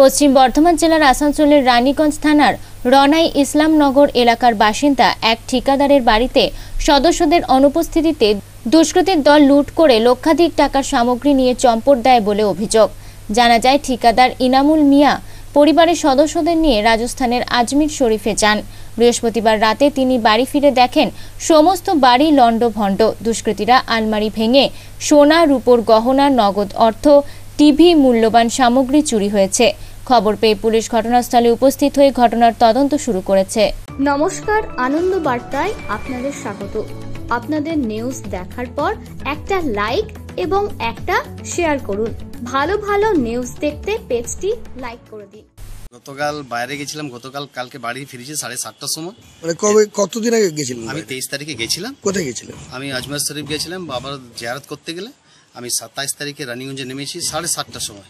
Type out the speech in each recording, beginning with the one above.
পশ্চিম বর্ধমান জেলার আসানসোলের রানীগঞ্জ থানার রনাই ইসলামনগর এলাকার বাসিন্দা এক ঠিকাদারের বাড়িতে সদস্যদের অনুপস্থিতিতে দুষ্কৃতীর দল লুট করে লক্ষাধিক টাকার সামগ্রী নিয়ে চম্পট দেয় বলে অভিযোগ জানা যায় ঠিকাদার ইনামুল মিয়া পরিবারের সদস্যদের নিয়ে রাজস্থানের আজমির শরীফে যান বৃহস্পতিবার রাতে তিনি বাড়ি ফিরে দেখেন সমস্ত বাড়ি লন্ডভণ্ড দুষ্কৃতীরা আলমারি ভেঙে সোনা রূপোর গহনা নগদ অর্থ টিভি মূল্যবান সামগ্রী চুরি হয়েছে খবর পেয়ে পুলিশ ঘটনাস্থলে উপস্থিত হয়ে ঘটনার তদন্ত শুরু করেছে নমস্কার আনন্দ বার্তায় আপনাদের স্বাগত আপনাদের নিউজ দেখার পর একটা লাইক এবং একটা শেয়ার করুন ভালো ভালো নিউজ দেখতে পেজটি লাইক করে দিন গতকাল বাইরে গেছিলাম গতকাল কালকে বাড়ি ফিরেছি সাড়ে সাতটার সময় মানে কবে কতদিন আগে গেছিলাম আমি তেইশ তারিখে গেছিলাম কোথায় গেছিলাম আমি আজমার শরীফ গেছিলাম বাবার জিয়ারত করতে গেলে আমি সাতাইশ তারিখে রানীগঞ্জে নেমেছি সাড়ে সাতটার সময়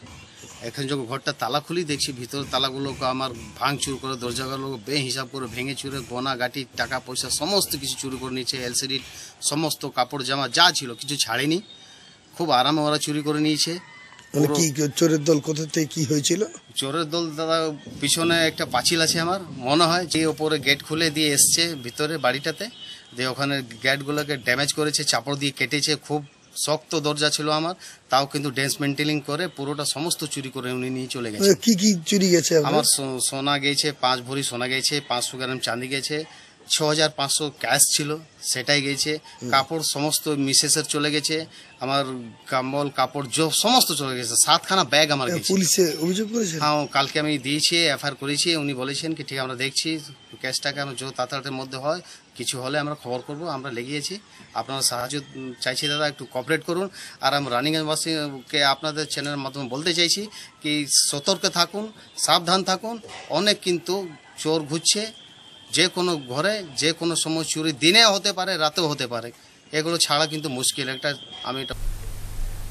এখন যখন ঘরটা তালা খুলি দেখছি ভিতর তালাগুলোকে আমার ভাঙচুর করে দরজাগুলো বে হিসাব করে ভেঙে চুরে গোনা গাটি টাকা পয়সা সমস্ত কিছু চুরি করে নিয়েছে এলসিডি সমস্ত কাপড় জামা যা ছিল কিছু ছাড়েনি খুব আরামে ওরা চুরি করে নিয়েছে মানে চোরের দল কোথা থেকে কি হয়েছিল চোরের দল দাদা পিছনে একটা পাঁচিল আছে আমার মনে হয় যে ওপরে গেট খুলে দিয়ে এসছে ভিতরে বাড়িটাতে যে ওখানে গেটগুলোকে ড্যামেজ করেছে চাপড় দিয়ে কেটেছে খুব শক্ত দরজা ছিল আমার তাও কিন্তু ডেন্স মেন্টেলিং করে পুরোটা সমস্ত চুরি করে উনি নিয়ে চলে গেছে কি কি চুরি গেছে আমার সোনা গেছে পাঁচ ভরি সোনা গেছে পাঁচশো গ্রাম চাঁদি গেছে ছ হাজার পাঁচশো ক্যাশ ছিল সেটাই গেছে কাপড় সমস্ত মিসেসের চলে গেছে আমার কাম্বল কাপড় জো সমস্ত চলে গেছে সাতখানা ব্যাগ আমার পুলিশে অভিযোগ করেছে হ্যাঁ কালকে আমি দিয়েছি এফআইআর করেছি উনি বলেছেন কি ঠিক আমরা দেখছি কেসটাকে আমরা যত তাড়াতাড়ির মধ্যে হয় কিছু হলে আমরা খবর করব আমরা লেগিয়েছি আপনারা সাহায্য চাইছি দাদা একটু কপারেট করুন আর আমি ওয়াশিংকে আপনাদের চ্যানেলের মাধ্যমে বলতে চাইছি কি সতর্ক থাকুন সাবধান থাকুন অনেক কিন্তু চোর ঘুরছে যে কোনো ঘরে যে কোনো সময় চুরি দিনে হতে পারে রাতেও হতে পারে এগুলো ছাড়া কিন্তু মুশকিল একটা আমি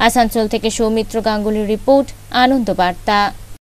আসানসোল থেকে সৌমিত্র গাঙ্গুলির রিপোর্ট আনন্দ বার্তা